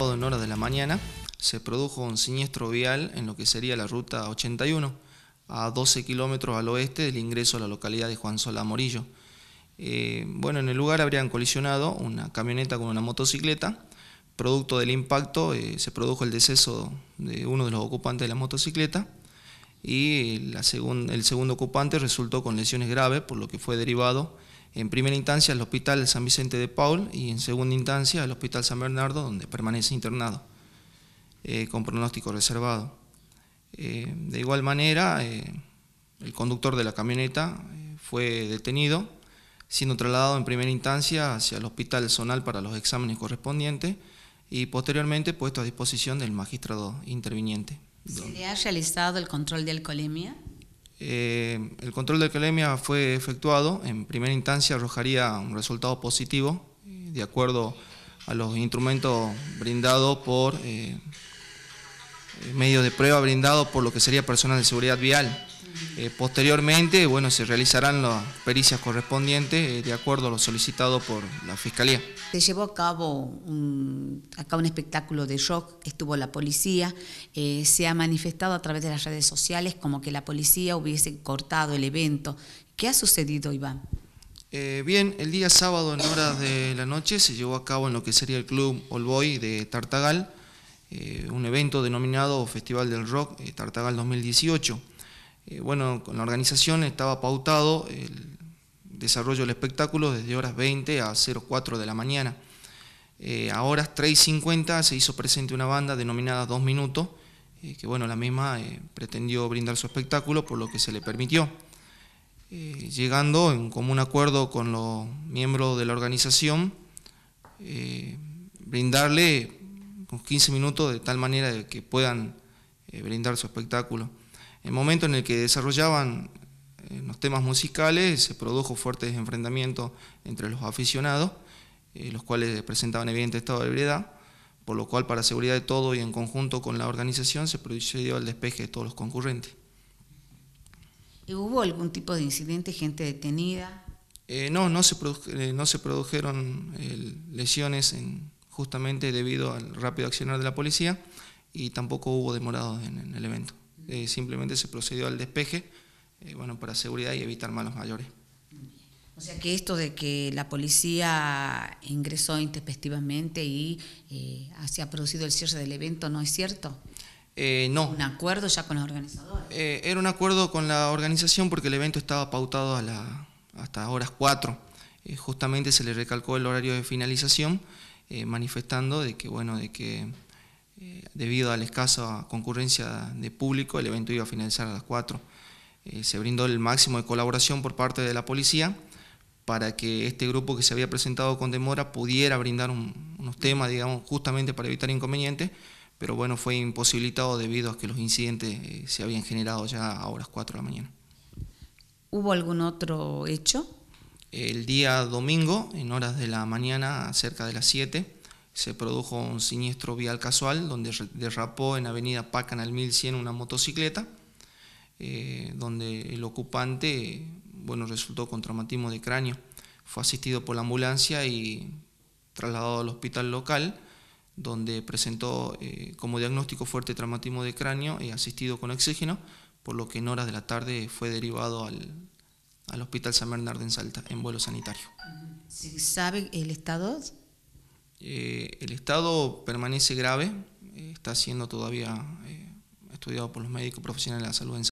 En horas de la mañana se produjo un siniestro vial en lo que sería la ruta 81, a 12 kilómetros al oeste del ingreso a la localidad de Juan Solá Morillo. Eh, bueno, en el lugar habrían colisionado una camioneta con una motocicleta. Producto del impacto eh, se produjo el deceso de uno de los ocupantes de la motocicleta y el segundo ocupante resultó con lesiones graves, por lo que fue derivado en primera instancia al Hospital San Vicente de Paul y en segunda instancia al Hospital San Bernardo, donde permanece internado, eh, con pronóstico reservado. Eh, de igual manera, eh, el conductor de la camioneta fue detenido, siendo trasladado en primera instancia hacia el Hospital Zonal para los exámenes correspondientes y posteriormente puesto a disposición del magistrado interviniente. ¿Se le ha realizado el control de alcoholemia? Eh, el control de alcalemia fue efectuado, en primera instancia arrojaría un resultado positivo, eh, de acuerdo a los instrumentos brindados por eh, medios de prueba brindados por lo que sería personal de seguridad vial. Eh, posteriormente, bueno, se realizarán las pericias correspondientes eh, de acuerdo a lo solicitado por la Fiscalía. Se llevó a cabo un, un espectáculo de rock, estuvo la policía, eh, se ha manifestado a través de las redes sociales como que la policía hubiese cortado el evento. ¿Qué ha sucedido, Iván? bien, el día sábado en horas de la noche se llevó a cabo en lo que sería el Club Olboy de Tartagal, un evento denominado Festival del Rock Tartagal 2018 eh, bueno, con la organización estaba pautado el desarrollo del espectáculo desde horas 20 a 04 de la mañana. Eh, a horas 3 se hizo presente una banda denominada Dos Minutos, eh, que bueno, la misma pretendió brindar su espectáculo, por lo que se le permitió. llegando en común acuerdo con los miembros de la organización, brindarle unos 15 minutos de tal manera que puedan brindar su espectáculo el momento en el que desarrollaban eh, los temas musicales se produjo fuertes enfrentamientos entre los aficionados, eh, los cuales presentaban evidente estado de ebriedad, por lo cual para seguridad de todo y en conjunto con la organización se procedió al despeje de todos los concurrentes. ¿Y ¿Hubo algún tipo de incidente, gente detenida? Eh, no, no se, no se produjeron lesiones en, justamente debido al rápido accionar de la policía y tampoco hubo demorados en el evento. Eh, simplemente se procedió al despeje, eh, bueno, para seguridad y evitar malos mayores. O sea que esto de que la policía ingresó intempestivamente y eh, así ha producido el cierre del evento, ¿no es cierto? no. ¿Un acuerdo ya con los organizadores? era un acuerdo con la organización porque el evento estaba pautado a la, hasta horas 4. justamente se le recalcó el horario de finalización, manifestando de que, bueno, de que eh, debido a la escasa concurrencia de público, el evento iba a finalizar a las 4. Eh, se brindó el máximo de colaboración por parte de la policía para que este grupo que se había presentado con demora pudiera brindar unos temas, digamos, justamente para evitar inconvenientes, pero bueno, fue imposibilitado debido a que los incidentes eh, se habían generado ya a horas 4 de la mañana. ¿Hubo algún otro hecho? El día domingo, en horas de la mañana, cerca de las 7, se produjo un siniestro vial casual donde derrapó en Avenida Pacan al 1100 una motocicleta, eh, donde el ocupante bueno, resultó con traumatismo de cráneo. Fue asistido por la ambulancia y trasladado al hospital local, donde presentó eh, como diagnóstico fuerte traumatismo de cráneo y asistido con oxígeno, por lo que en horas de la tarde fue derivado al, hospital San Bernardo en Salta, en vuelo sanitario. sabe el estado eh, el estado permanece grave, eh, está siendo todavía eh, estudiado por los médicos profesionales de la salud en